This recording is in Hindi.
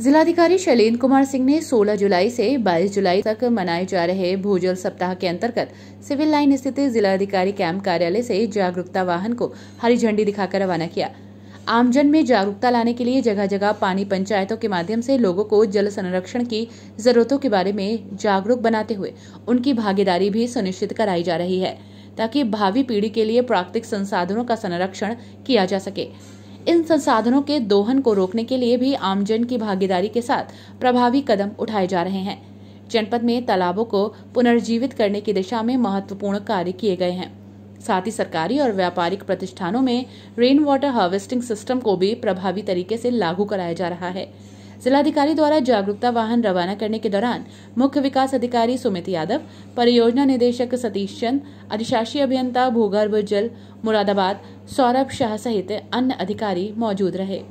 जिलाधिकारी शैलेन्द्र कुमार सिंह ने 16 जुलाई से 22 जुलाई तक मनाए जा रहे भूजल सप्ताह के अंतर्गत सिविल लाइन स्थित जिलाधिकारी कैंप कार्यालय से जागरूकता वाहन को हरी झंडी दिखाकर रवाना किया आमजन में जागरूकता लाने के लिए जगह जगह पानी पंचायतों के माध्यम से लोगों को जल संरक्षण की जरूरतों के बारे में जागरूक बनाते हुए उनकी भागीदारी भी सुनिश्चित कराई जा रही है ताकि भावी पीढ़ी के लिए प्राकृतिक संसाधनों का संरक्षण किया जा सके इन संसाधनों के दोहन को रोकने के लिए भी आमजन की भागीदारी के साथ प्रभावी कदम उठाए जा रहे हैं जनपद में तालाबों को पुनर्जीवित करने की दिशा में महत्वपूर्ण कार्य किए गए हैं साथ ही सरकारी और व्यापारिक प्रतिष्ठानों में रेन वाटर हार्वेस्टिंग सिस्टम को भी प्रभावी तरीके से लागू कराया जा रहा है जिलाधिकारी द्वारा जागरूकता वाहन रवाना करने के दौरान मुख्य विकास अधिकारी सुमित यादव परियोजना निदेशक सतीश चंद अधिशासी अभियंता भूगर्भ जल मुरादाबाद सौरभ शाह सहित अन्य अधिकारी मौजूद रहे